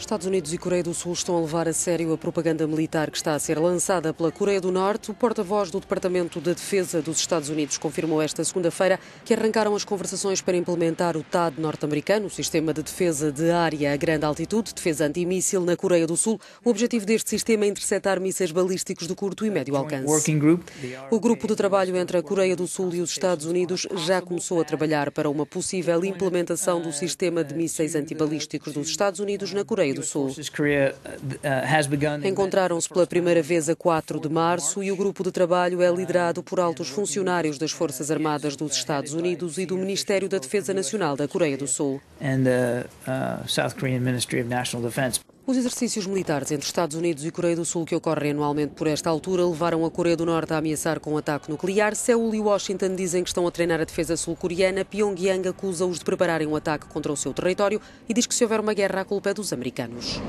Estados Unidos e Coreia do Sul estão a levar a sério a propaganda militar que está a ser lançada pela Coreia do Norte. O porta-voz do Departamento da de Defesa dos Estados Unidos confirmou esta segunda-feira que arrancaram as conversações para implementar o TAD norte-americano, o Sistema de Defesa de Área a Grande Altitude, defesa antimíssil na Coreia do Sul. O objetivo deste sistema é interceptar mísseis balísticos de curto e médio alcance. O grupo de trabalho entre a Coreia do Sul e os Estados Unidos já começou a trabalhar para uma possível implementação do sistema de mísseis antibalísticos dos Estados Unidos na Coreia Coreia do Sul. Uh, uh, Encontraram-se pela primeira vez a 4 de março e o grupo de trabalho é liderado por altos funcionários das Forças Armadas dos Estados Unidos e do Ministério da Defesa Nacional da Coreia do Sul. Uh, os exercícios militares entre Estados Unidos e Coreia do Sul que ocorrem anualmente por esta altura levaram a Coreia do Norte a ameaçar com um ataque nuclear. Seul e Washington dizem que estão a treinar a defesa sul-coreana. Pyongyang acusa-os de prepararem um ataque contra o seu território e diz que se houver uma guerra a culpa é dos americanos.